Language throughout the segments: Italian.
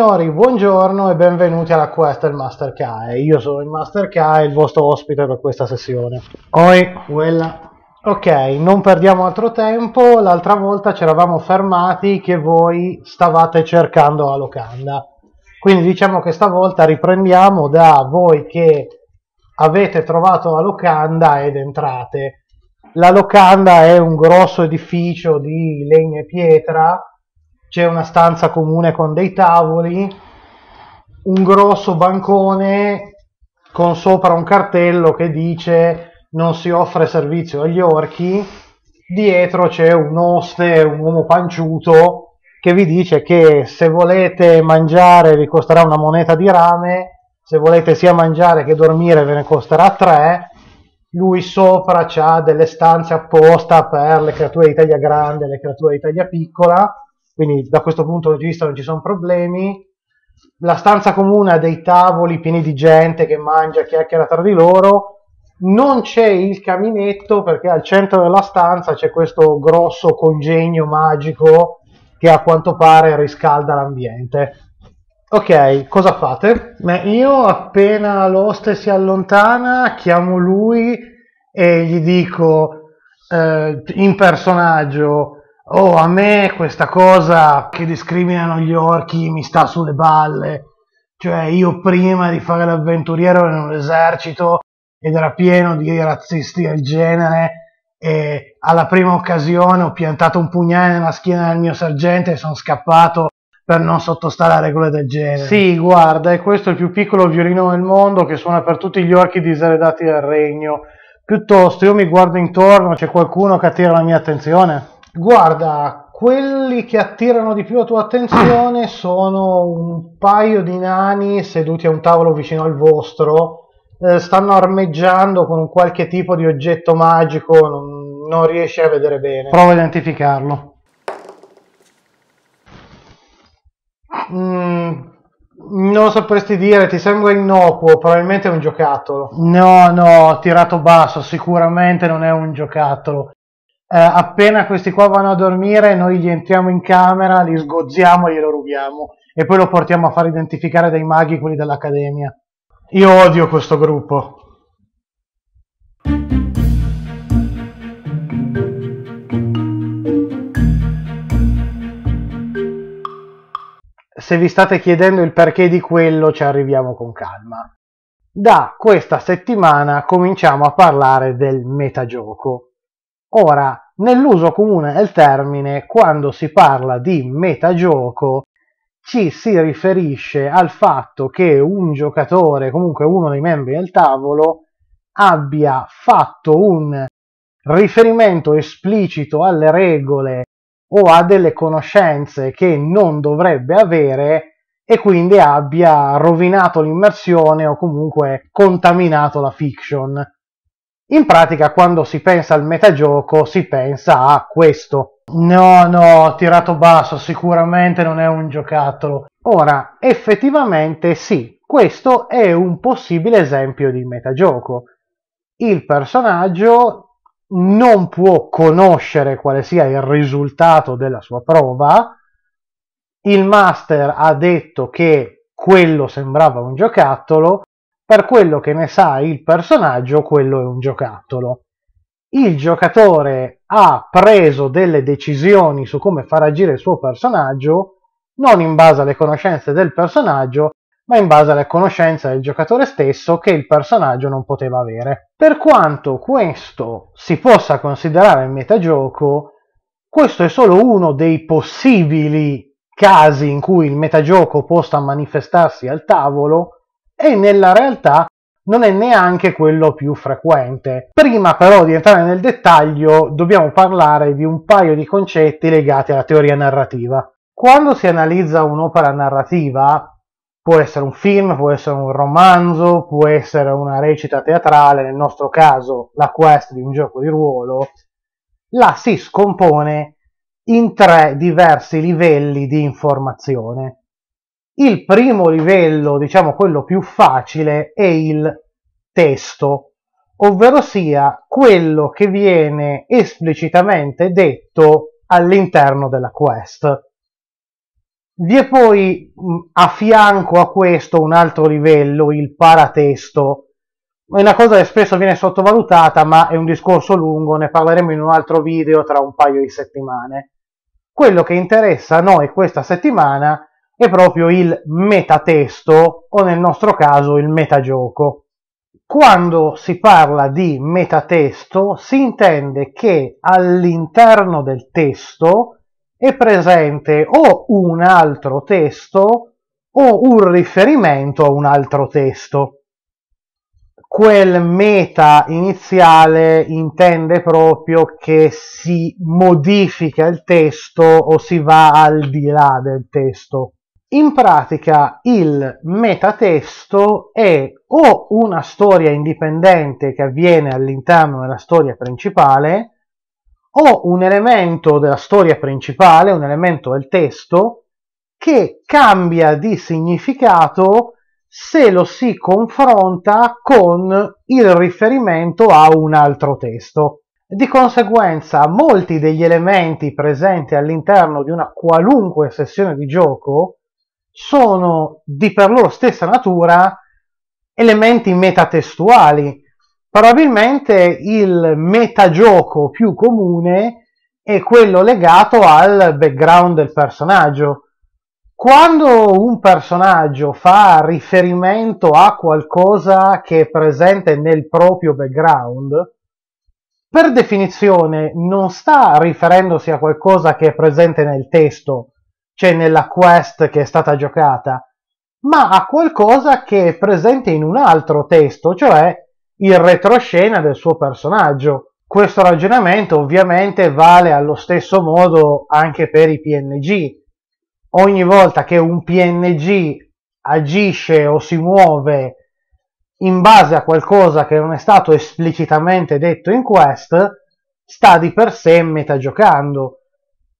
Signori, buongiorno e benvenuti alla quest del Master Kai. Io sono il Master Kai, il vostro ospite per questa sessione. Oi, quella. Ok, non perdiamo altro tempo. L'altra volta ci eravamo fermati che voi stavate cercando la locanda. Quindi diciamo che stavolta riprendiamo da voi che avete trovato la locanda ed entrate. La locanda è un grosso edificio di legno e pietra c'è una stanza comune con dei tavoli, un grosso bancone con sopra un cartello che dice non si offre servizio agli orchi, dietro c'è un oste, un uomo panciuto che vi dice che se volete mangiare vi costerà una moneta di rame, se volete sia mangiare che dormire ve ne costerà tre, lui sopra ha delle stanze apposta per le creature di taglia grande, le creature di taglia piccola, quindi da questo punto di vista non ci sono problemi. La stanza comune ha dei tavoli pieni di gente che mangia, chiacchiera tra di loro. Non c'è il caminetto perché al centro della stanza c'è questo grosso congegno magico che a quanto pare riscalda l'ambiente. Ok, cosa fate? Beh, io appena l'oste si allontana chiamo lui e gli dico eh, in personaggio oh a me questa cosa che discriminano gli orchi mi sta sulle balle, cioè io prima di fare l'avventuriero ero in un esercito ed era pieno di razzisti del genere e alla prima occasione ho piantato un pugnale nella schiena del mio sergente e sono scappato per non sottostare a regole del genere. Sì, guarda, e questo è il più piccolo violino del mondo che suona per tutti gli orchi diseredati del regno. Piuttosto io mi guardo intorno, c'è qualcuno che attira la mia attenzione? Guarda, quelli che attirano di più la tua attenzione sono un paio di nani seduti a un tavolo vicino al vostro, eh, stanno armeggiando con qualche tipo di oggetto magico, non, non riesci a vedere bene. Prova a identificarlo. Mm, non lo sapresti dire, ti sembra innocuo, probabilmente è un giocattolo. No, no, tirato basso, sicuramente non è un giocattolo eh, appena questi qua vanno a dormire, noi gli entriamo in camera, li sgozziamo e glielo rubiamo. E poi lo portiamo a far identificare dai maghi quelli dell'Accademia. Io odio questo gruppo. Se vi state chiedendo il perché di quello, ci arriviamo con calma. Da questa settimana cominciamo a parlare del metagioco Ora, nell'uso comune del termine, quando si parla di metagioco, ci si riferisce al fatto che un giocatore, comunque uno dei membri del tavolo, abbia fatto un riferimento esplicito alle regole o a delle conoscenze che non dovrebbe avere e quindi abbia rovinato l'immersione o comunque contaminato la fiction. In pratica quando si pensa al metagioco si pensa a questo. No, no, tirato basso, sicuramente non è un giocattolo. Ora, effettivamente sì, questo è un possibile esempio di metagioco. Il personaggio non può conoscere quale sia il risultato della sua prova, il master ha detto che quello sembrava un giocattolo, per quello che ne sa il personaggio, quello è un giocattolo. Il giocatore ha preso delle decisioni su come far agire il suo personaggio, non in base alle conoscenze del personaggio, ma in base alle conoscenze del giocatore stesso che il personaggio non poteva avere. Per quanto questo si possa considerare il metagioco, questo è solo uno dei possibili casi in cui il metagioco possa manifestarsi al tavolo, e nella realtà non è neanche quello più frequente. Prima però di entrare nel dettaglio dobbiamo parlare di un paio di concetti legati alla teoria narrativa. Quando si analizza un'opera narrativa, può essere un film, può essere un romanzo, può essere una recita teatrale, nel nostro caso la quest di un gioco di ruolo, la si scompone in tre diversi livelli di informazione. Il primo livello, diciamo quello più facile, è il testo, ovvero sia quello che viene esplicitamente detto all'interno della quest. Vi è poi mm, a fianco a questo un altro livello, il paratesto. È una cosa che spesso viene sottovalutata, ma è un discorso lungo, ne parleremo in un altro video tra un paio di settimane. Quello che interessa a noi questa settimana è è proprio il metatesto o nel nostro caso il metagioco. Quando si parla di metatesto si intende che all'interno del testo è presente o un altro testo o un riferimento a un altro testo. Quel meta iniziale intende proprio che si modifica il testo o si va al di là del testo in pratica il metatesto è o una storia indipendente che avviene all'interno della storia principale, o un elemento della storia principale, un elemento del testo, che cambia di significato se lo si confronta con il riferimento a un altro testo. Di conseguenza, molti degli elementi presenti all'interno di una qualunque sessione di gioco sono di per loro stessa natura elementi metatestuali. Probabilmente il metagioco più comune è quello legato al background del personaggio. Quando un personaggio fa riferimento a qualcosa che è presente nel proprio background, per definizione non sta riferendosi a qualcosa che è presente nel testo, c'è nella quest che è stata giocata, ma a qualcosa che è presente in un altro testo, cioè il retroscena del suo personaggio. Questo ragionamento ovviamente vale allo stesso modo anche per i PNG. Ogni volta che un PNG agisce o si muove in base a qualcosa che non è stato esplicitamente detto in quest, sta di per sé metagiocando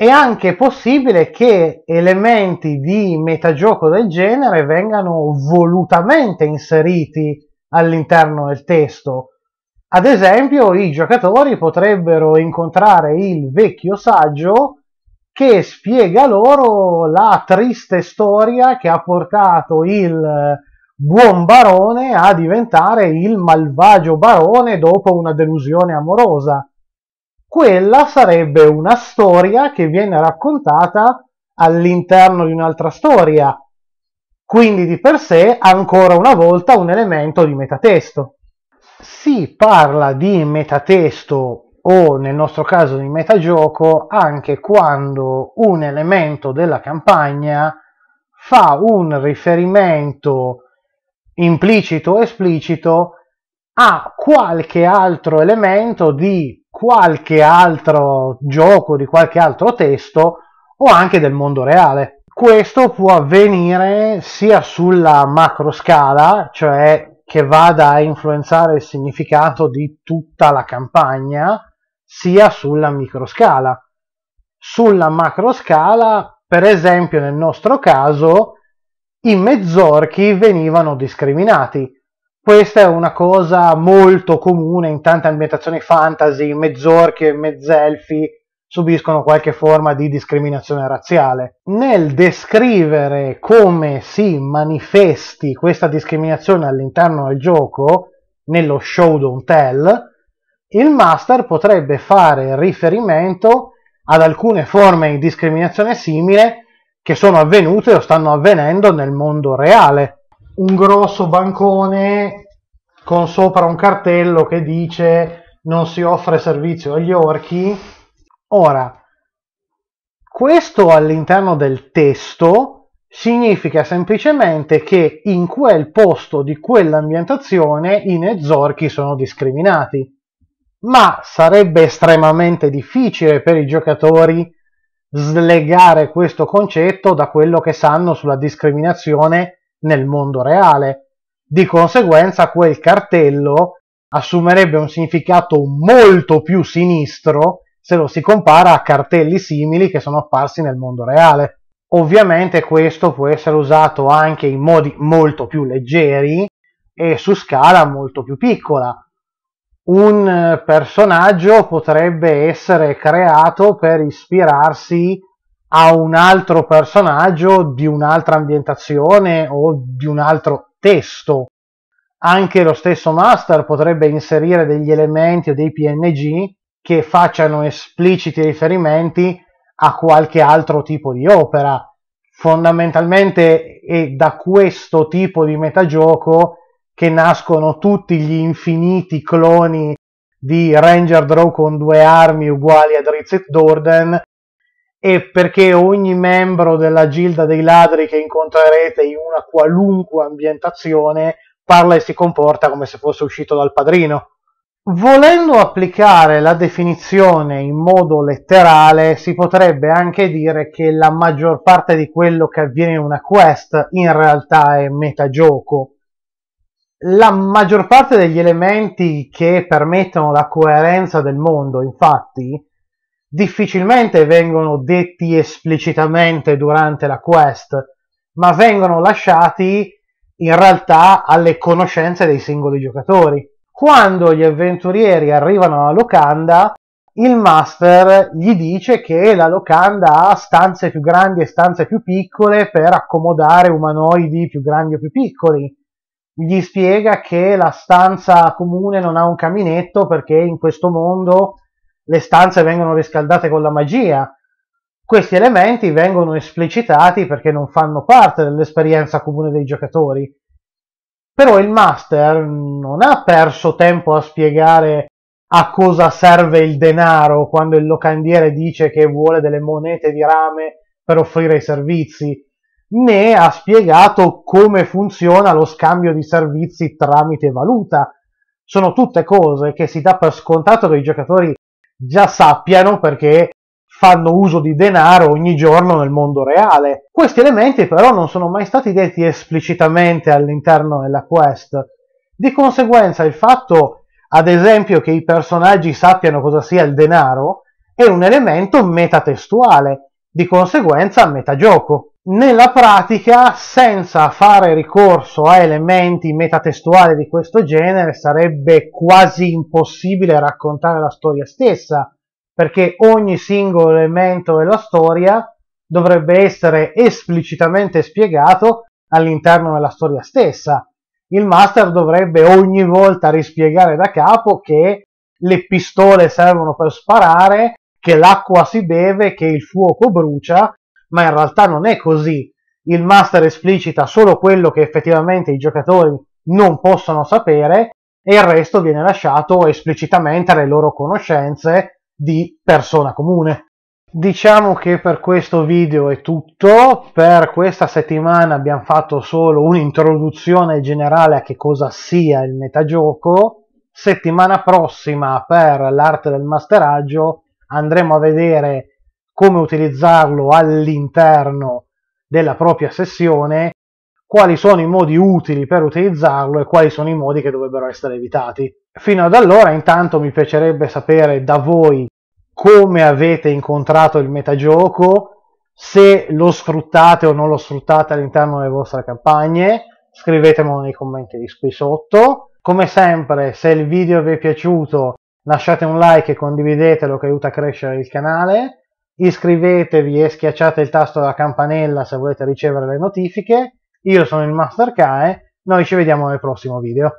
è anche possibile che elementi di metagioco del genere vengano volutamente inseriti all'interno del testo. Ad esempio, i giocatori potrebbero incontrare il vecchio saggio che spiega loro la triste storia che ha portato il buon barone a diventare il malvagio barone dopo una delusione amorosa quella sarebbe una storia che viene raccontata all'interno di un'altra storia, quindi di per sé ancora una volta un elemento di metatesto. Si parla di metatesto o nel nostro caso di metagioco anche quando un elemento della campagna fa un riferimento implicito o esplicito a qualche altro elemento di qualche altro gioco, di qualche altro testo o anche del mondo reale. Questo può avvenire sia sulla macro scala, cioè che vada a influenzare il significato di tutta la campagna, sia sulla micro scala. Sulla macro scala, per esempio nel nostro caso, i mezzorchi venivano discriminati questa è una cosa molto comune in tante ambientazioni fantasy, mezz'orchi e mezzelfi subiscono qualche forma di discriminazione razziale. Nel descrivere come si manifesti questa discriminazione all'interno del gioco, nello show don't tell, il master potrebbe fare riferimento ad alcune forme di discriminazione simile che sono avvenute o stanno avvenendo nel mondo reale un grosso bancone con sopra un cartello che dice non si offre servizio agli orchi. Ora, questo all'interno del testo significa semplicemente che in quel posto di quell'ambientazione i nezzorchi sono discriminati. Ma sarebbe estremamente difficile per i giocatori slegare questo concetto da quello che sanno sulla discriminazione nel mondo reale. Di conseguenza quel cartello assumerebbe un significato molto più sinistro se lo si compara a cartelli simili che sono apparsi nel mondo reale. Ovviamente questo può essere usato anche in modi molto più leggeri e su scala molto più piccola. Un personaggio potrebbe essere creato per ispirarsi a un altro personaggio di un'altra ambientazione o di un altro testo. Anche lo stesso master potrebbe inserire degli elementi o dei PNG che facciano espliciti riferimenti a qualche altro tipo di opera. Fondamentalmente è da questo tipo di metagioco che nascono tutti gli infiniti cloni di Ranger Draw con due armi uguali a Drizzt Dorden e perché ogni membro della Gilda dei Ladri che incontrerete in una qualunque ambientazione parla e si comporta come se fosse uscito dal padrino. Volendo applicare la definizione in modo letterale, si potrebbe anche dire che la maggior parte di quello che avviene in una quest in realtà è metagioco. La maggior parte degli elementi che permettono la coerenza del mondo, infatti, difficilmente vengono detti esplicitamente durante la quest, ma vengono lasciati in realtà alle conoscenze dei singoli giocatori. Quando gli avventurieri arrivano alla locanda, il master gli dice che la locanda ha stanze più grandi e stanze più piccole per accomodare umanoidi più grandi o più piccoli. Gli spiega che la stanza comune non ha un caminetto perché in questo mondo le stanze vengono riscaldate con la magia. Questi elementi vengono esplicitati perché non fanno parte dell'esperienza comune dei giocatori. Però il master non ha perso tempo a spiegare a cosa serve il denaro quando il locandiere dice che vuole delle monete di rame per offrire i servizi, né ha spiegato come funziona lo scambio di servizi tramite valuta. Sono tutte cose che si dà per scontato che i giocatori già sappiano perché fanno uso di denaro ogni giorno nel mondo reale. Questi elementi però non sono mai stati detti esplicitamente all'interno della quest. Di conseguenza il fatto, ad esempio, che i personaggi sappiano cosa sia il denaro è un elemento metatestuale, di conseguenza metagioco. Nella pratica, senza fare ricorso a elementi metatestuali di questo genere, sarebbe quasi impossibile raccontare la storia stessa, perché ogni singolo elemento della storia dovrebbe essere esplicitamente spiegato all'interno della storia stessa. Il master dovrebbe ogni volta rispiegare da capo che le pistole servono per sparare, che l'acqua si beve, che il fuoco brucia ma in realtà non è così. Il master esplicita solo quello che effettivamente i giocatori non possono sapere e il resto viene lasciato esplicitamente alle loro conoscenze di persona comune. Diciamo che per questo video è tutto, per questa settimana abbiamo fatto solo un'introduzione generale a che cosa sia il metagioco, settimana prossima per l'arte del masteraggio andremo a vedere come utilizzarlo all'interno della propria sessione, quali sono i modi utili per utilizzarlo e quali sono i modi che dovrebbero essere evitati. Fino ad allora intanto mi piacerebbe sapere da voi come avete incontrato il metagioco, se lo sfruttate o non lo sfruttate all'interno delle vostre campagne, scrivetemelo nei commenti qui sotto. Come sempre, se il video vi è piaciuto lasciate un like e condividetelo che aiuta a crescere il canale iscrivetevi e schiacciate il tasto della campanella se volete ricevere le notifiche. Io sono il Master Kae, noi ci vediamo nel prossimo video.